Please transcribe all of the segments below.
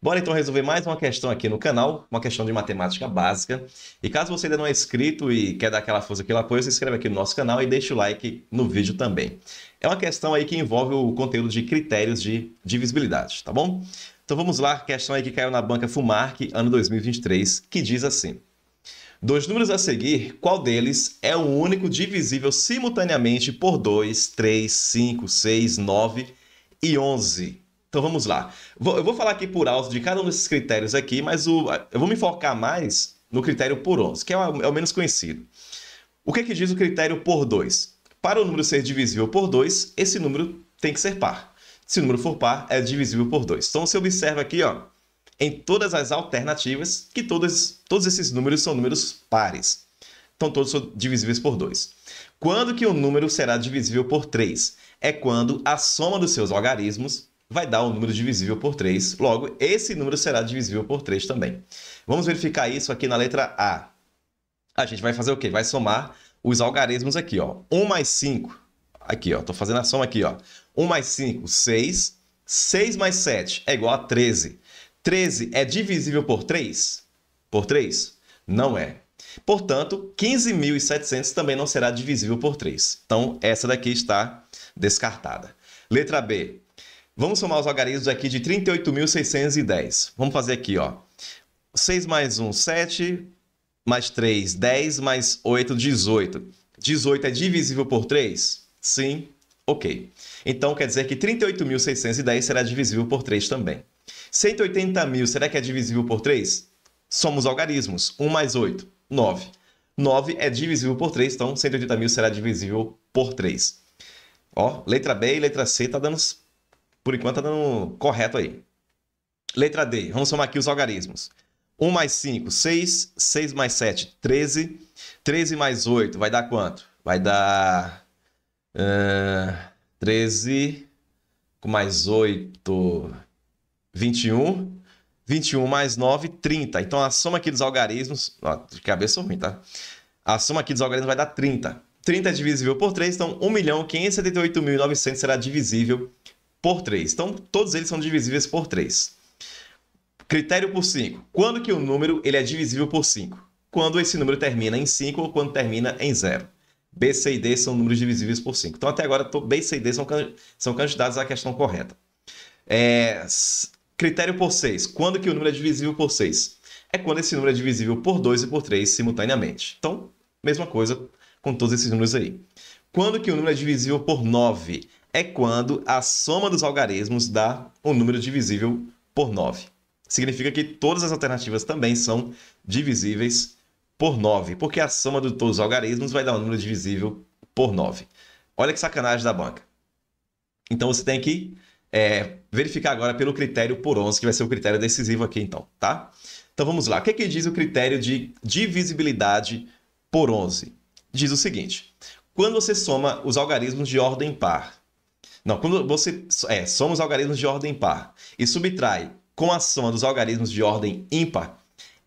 Bora então resolver mais uma questão aqui no canal, uma questão de matemática básica. E caso você ainda não é inscrito e quer dar aquela força, aquele apoio, se inscreve aqui no nosso canal e deixa o like no vídeo também. É uma questão aí que envolve o conteúdo de critérios de divisibilidade, tá bom? Então vamos lá, questão aí que caiu na banca Fumarc, ano 2023, que diz assim. Dos números a seguir, qual deles é o único divisível simultaneamente por 2, 3, 5, 6, 9 e 11? Então vamos lá. eu vou falar aqui por alto de cada um desses critérios aqui, mas o, eu vou me focar mais no critério por 11, que é o, é o menos conhecido. O que, é que diz o critério por 2? Para o número ser divisível por 2, esse número tem que ser par. Se o número for par, é divisível por 2. Então você observa aqui, ó, em todas as alternativas, que todos, todos esses números são números pares. Então todos são divisíveis por 2. Quando que o um número será divisível por 3? É quando a soma dos seus logarismos vai dar um número divisível por 3. Logo, esse número será divisível por 3 também. Vamos verificar isso aqui na letra A. A gente vai fazer o quê? Vai somar os algarismos aqui, ó. 1 mais 5, aqui, estou fazendo a soma aqui, ó. 1 mais 5, 6. 6 mais 7 é igual a 13. 13 é divisível por 3? Por 3? Não é. Portanto, 15.700 também não será divisível por 3. Então, essa daqui está descartada. Letra B. Vamos somar os algarismos aqui de 38.610. Vamos fazer aqui, ó. 6 mais 1, 7, mais 3, 10, mais 8, 18. 18 é divisível por 3? Sim, ok. Então quer dizer que 38.610 será divisível por 3 também. 180 mil, será que é divisível por 3? Somos algarismos. 1 mais 8, 9. 9 é divisível por 3, então 180 mil será divisível por 3. Ó, letra B e letra C tá dando por enquanto tá dando correto aí. Letra D. Vamos somar aqui os algarismos. 1 mais 5, 6. 6 mais 7, 13. 13 mais 8 vai dar quanto? Vai dar. Uh, 13 com mais 8, 21. 21 mais 9, 30. Então a soma aqui dos algarismos. Ó, de cabeça ruim, tá? A soma aqui dos algarismos vai dar 30. 30 é divisível por 3, então 1.578.900 será divisível por por 3. Então, todos eles são divisíveis por 3. Critério por 5. Quando que o número ele é divisível por 5? Quando esse número termina em 5 ou quando termina em 0. B, C e D são números divisíveis por 5. Então, até agora, B, C e D são, são candidatos à questão correta. É, critério por 6. Quando que o número é divisível por 6? É quando esse número é divisível por 2 e por 3 simultaneamente. Então, mesma coisa com todos esses números aí. Quando que o número é divisível por 9? é quando a soma dos algarismos dá um número divisível por 9. Significa que todas as alternativas também são divisíveis por 9, porque a soma de todos os algarismos vai dar um número divisível por 9. Olha que sacanagem da banca. Então você tem que é, verificar agora pelo critério por 11, que vai ser o critério decisivo aqui então, tá? Então vamos lá. O que, é que diz o critério de divisibilidade por 11? Diz o seguinte: quando você soma os algarismos de ordem par não, quando você. É, somos algarismos de ordem par e subtrai com a soma dos algarismos de ordem ímpar,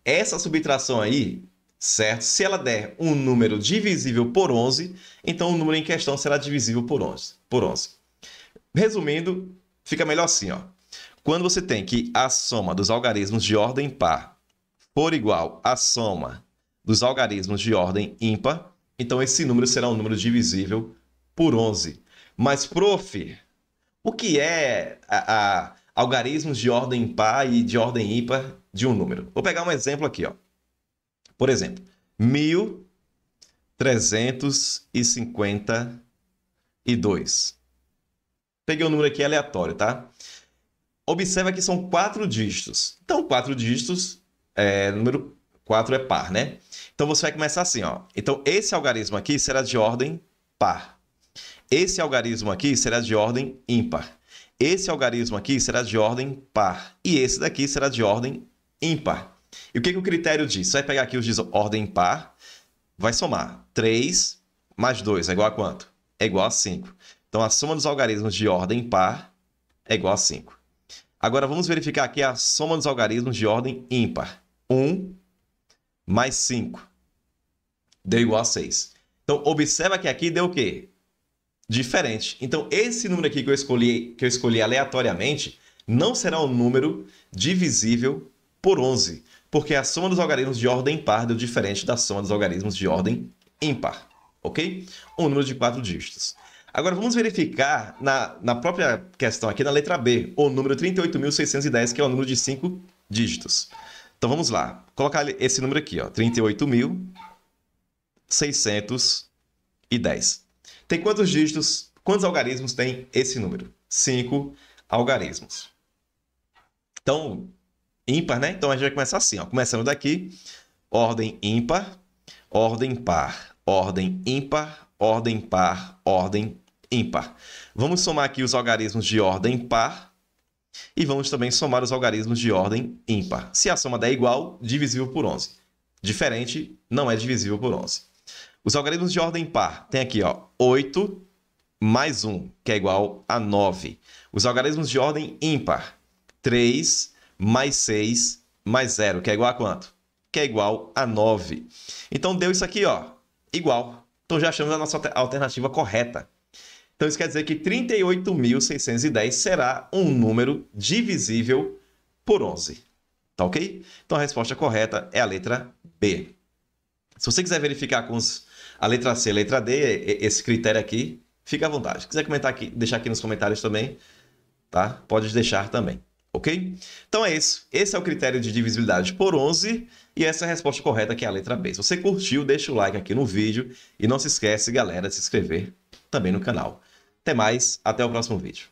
essa subtração aí, certo? Se ela der um número divisível por 11, então o número em questão será divisível por 11. Por 11. Resumindo, fica melhor assim, ó. Quando você tem que a soma dos algarismos de ordem par for igual à soma dos algarismos de ordem ímpar, então esse número será um número divisível por 11. Mas, prof, o que é a, a, algarismos de ordem par e de ordem ímpar de um número? Vou pegar um exemplo aqui, ó. Por exemplo, 1352. Peguei um número aqui aleatório, tá? Observa que são quatro dígitos. Então, quatro dígitos, é, número 4 é par, né? Então, você vai começar assim, ó. Então, esse algarismo aqui será de ordem par. Esse algarismo aqui será de ordem ímpar. Esse algarismo aqui será de ordem par. E esse daqui será de ordem ímpar. E o que, que o critério diz? Você vai pegar aqui os de ordem par, vai somar 3 mais 2 é igual a quanto? É igual a 5. Então, a soma dos algarismos de ordem par é igual a 5. Agora, vamos verificar aqui a soma dos algarismos de ordem ímpar. 1 mais 5 deu igual a 6. Então, observa que aqui deu o quê? diferente. Então, esse número aqui que eu escolhi, que eu escolhi aleatoriamente não será um número divisível por 11, porque a soma dos algarismos de ordem par deu diferente da soma dos algarismos de ordem ímpar, ok? Um número de quatro dígitos. Agora vamos verificar na, na própria questão aqui, na letra B, o número 38.610, que é o número de cinco dígitos. Então vamos lá, colocar esse número aqui, ó, 38.610. Tem quantos dígitos, quantos algarismos tem esse número? 5 algarismos. Então, ímpar, né? Então a gente vai começar assim, ó. Começando daqui, ordem ímpar, ordem par, ordem ímpar, ordem par, ordem ímpar. Vamos somar aqui os algarismos de ordem par e vamos também somar os algarismos de ordem ímpar. Se a soma der igual, divisível por 11. Diferente, não é divisível por 11. Os algarismos de ordem par. Tem aqui, ó, 8 mais 1, que é igual a 9. Os algarismos de ordem ímpar. 3 mais 6 mais 0, que é igual a quanto? Que é igual a 9. Então, deu isso aqui, ó, igual. Então, já achamos a nossa alternativa correta. Então, isso quer dizer que 38.610 será um número divisível por 11. Tá ok? Então, a resposta correta é a letra B. Se você quiser verificar com os, a letra C, a letra D, esse critério aqui, fica à vontade. Se quiser comentar aqui, deixar aqui nos comentários também, tá? Pode deixar também, ok? Então é isso. Esse é o critério de divisibilidade por 11 e essa é a resposta correta, que é a letra B. Se você curtiu, deixa o like aqui no vídeo e não se esquece, galera, de se inscrever também no canal. Até mais, até o próximo vídeo.